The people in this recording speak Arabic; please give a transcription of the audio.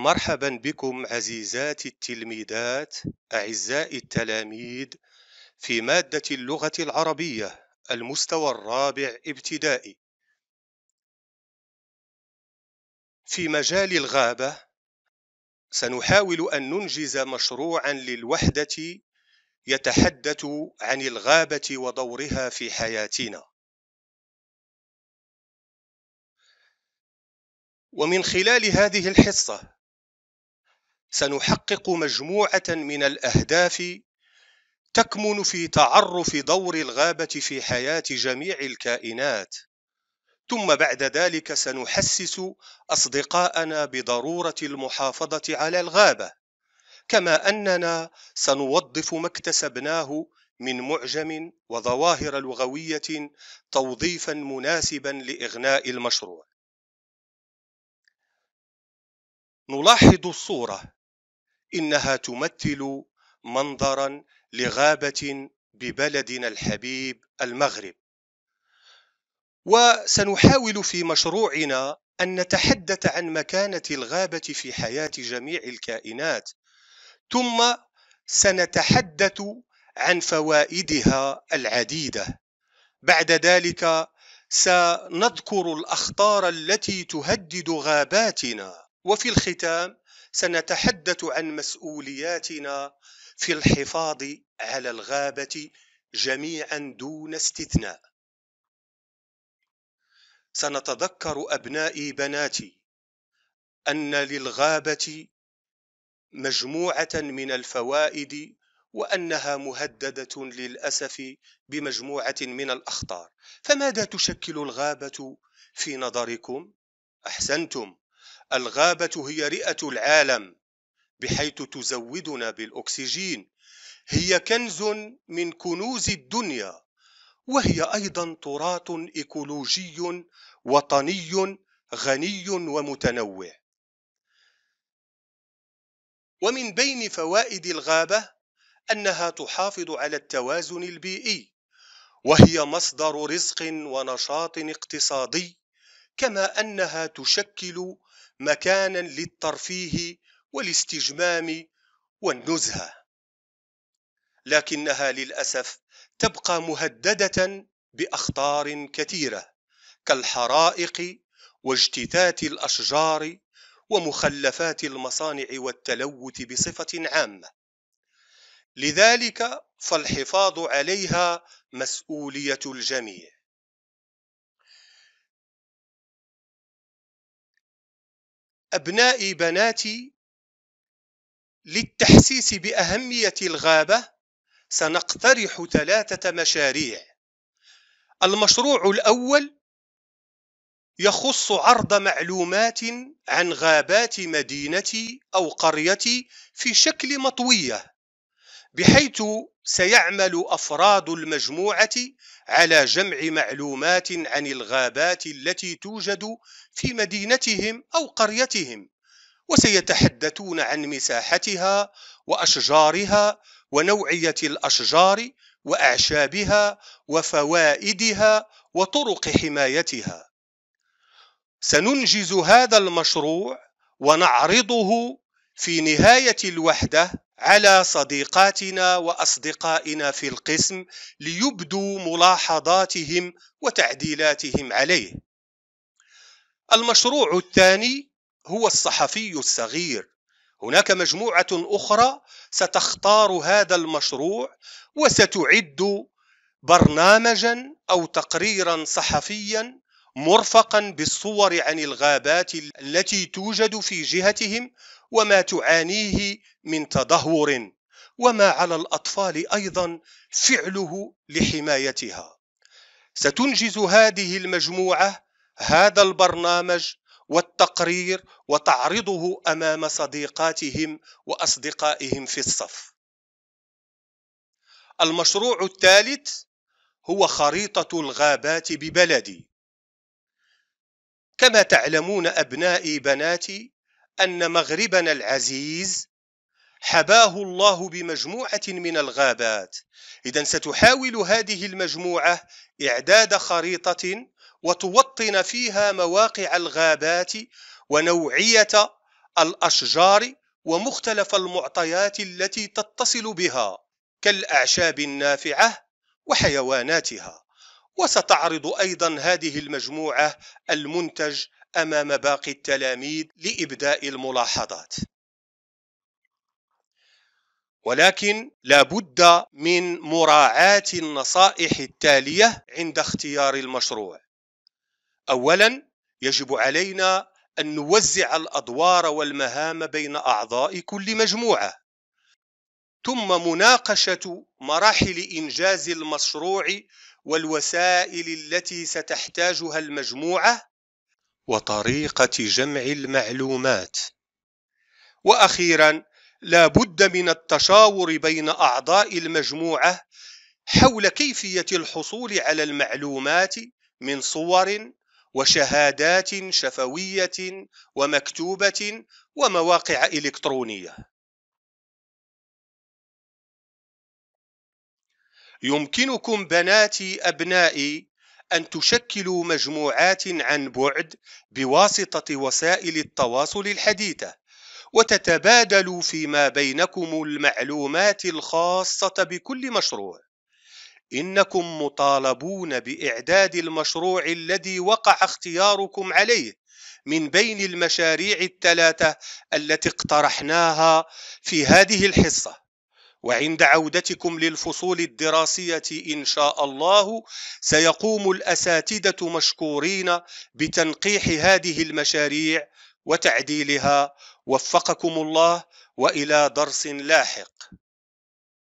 مرحبا بكم عزيزاتي التلميذات اعزائي التلاميذ في ماده اللغه العربيه المستوى الرابع ابتدائي في مجال الغابه سنحاول ان ننجز مشروعا للوحده يتحدث عن الغابه ودورها في حياتنا ومن خلال هذه الحصه سنحقق مجموعة من الأهداف تكمن في تعرف دور الغابة في حياة جميع الكائنات، ثم بعد ذلك سنحسس أصدقاءنا بضرورة المحافظة على الغابة، كما أننا سنوظف ما اكتسبناه من معجم وظواهر لغوية توظيفا مناسبا لإغناء المشروع. نلاحظ الصورة انها تمثل منظرا لغابه ببلدنا الحبيب المغرب وسنحاول في مشروعنا ان نتحدث عن مكانه الغابه في حياه جميع الكائنات ثم سنتحدث عن فوائدها العديده بعد ذلك سنذكر الاخطار التي تهدد غاباتنا وفي الختام سنتحدث عن مسؤولياتنا في الحفاظ على الغابه جميعا دون استثناء سنتذكر ابنائي بناتي ان للغابه مجموعه من الفوائد وانها مهدده للاسف بمجموعه من الاخطار فماذا تشكل الغابه في نظركم احسنتم الغابة هي رئة العالم بحيث تزودنا بالأكسجين هي كنز من كنوز الدنيا وهي أيضا تراث إيكولوجي وطني غني ومتنوع ومن بين فوائد الغابة أنها تحافظ على التوازن البيئي وهي مصدر رزق ونشاط اقتصادي كما أنها تشكل مكانا للترفيه والاستجمام والنزهه لكنها للاسف تبقى مهدده باخطار كثيره كالحرائق واجتثاث الاشجار ومخلفات المصانع والتلوث بصفه عامه لذلك فالحفاظ عليها مسؤوليه الجميع أبناء بناتي للتحسيس بأهمية الغابة سنقترح ثلاثة مشاريع المشروع الأول يخص عرض معلومات عن غابات مدينتي أو قريتي في شكل مطوية بحيث سيعمل أفراد المجموعة على جمع معلومات عن الغابات التي توجد في مدينتهم أو قريتهم وسيتحدثون عن مساحتها وأشجارها ونوعية الأشجار وأعشابها وفوائدها وطرق حمايتها سننجز هذا المشروع ونعرضه في نهاية الوحدة على صديقاتنا واصدقائنا في القسم ليبدوا ملاحظاتهم وتعديلاتهم عليه المشروع الثاني هو الصحفي الصغير هناك مجموعه اخرى ستختار هذا المشروع وستعد برنامجا او تقريرا صحفيا مرفقا بالصور عن الغابات التي توجد في جهتهم وما تعانيه من تدهور وما على الأطفال أيضا فعله لحمايتها ستنجز هذه المجموعة هذا البرنامج والتقرير وتعرضه أمام صديقاتهم وأصدقائهم في الصف المشروع الثالث هو خريطة الغابات ببلدي كما تعلمون أبنائي بناتي أن مغربنا العزيز حباه الله بمجموعة من الغابات إذا ستحاول هذه المجموعة إعداد خريطة وتوطن فيها مواقع الغابات ونوعية الأشجار ومختلف المعطيات التي تتصل بها كالأعشاب النافعة وحيواناتها وستعرض أيضا هذه المجموعة المنتج أمام باقي التلاميذ لإبداء الملاحظات ولكن لا بد من مراعاة النصائح التالية عند اختيار المشروع أولا يجب علينا أن نوزع الأدوار والمهام بين أعضاء كل مجموعة ثم مناقشة مراحل إنجاز المشروع والوسائل التي ستحتاجها المجموعة وطريقة جمع المعلومات وأخيرا لا بد من التشاور بين أعضاء المجموعة حول كيفية الحصول على المعلومات من صور وشهادات شفوية ومكتوبة ومواقع إلكترونية يمكنكم بناتي أبنائي أن تشكلوا مجموعات عن بعد بواسطة وسائل التواصل الحديثة وتتبادلوا فيما بينكم المعلومات الخاصة بكل مشروع إنكم مطالبون بإعداد المشروع الذي وقع اختياركم عليه من بين المشاريع الثلاثة التي اقترحناها في هذه الحصة وعند عودتكم للفصول الدراسية إن شاء الله سيقوم الأساتذة مشكورين بتنقيح هذه المشاريع وتعديلها وفقكم الله وإلى درس لاحق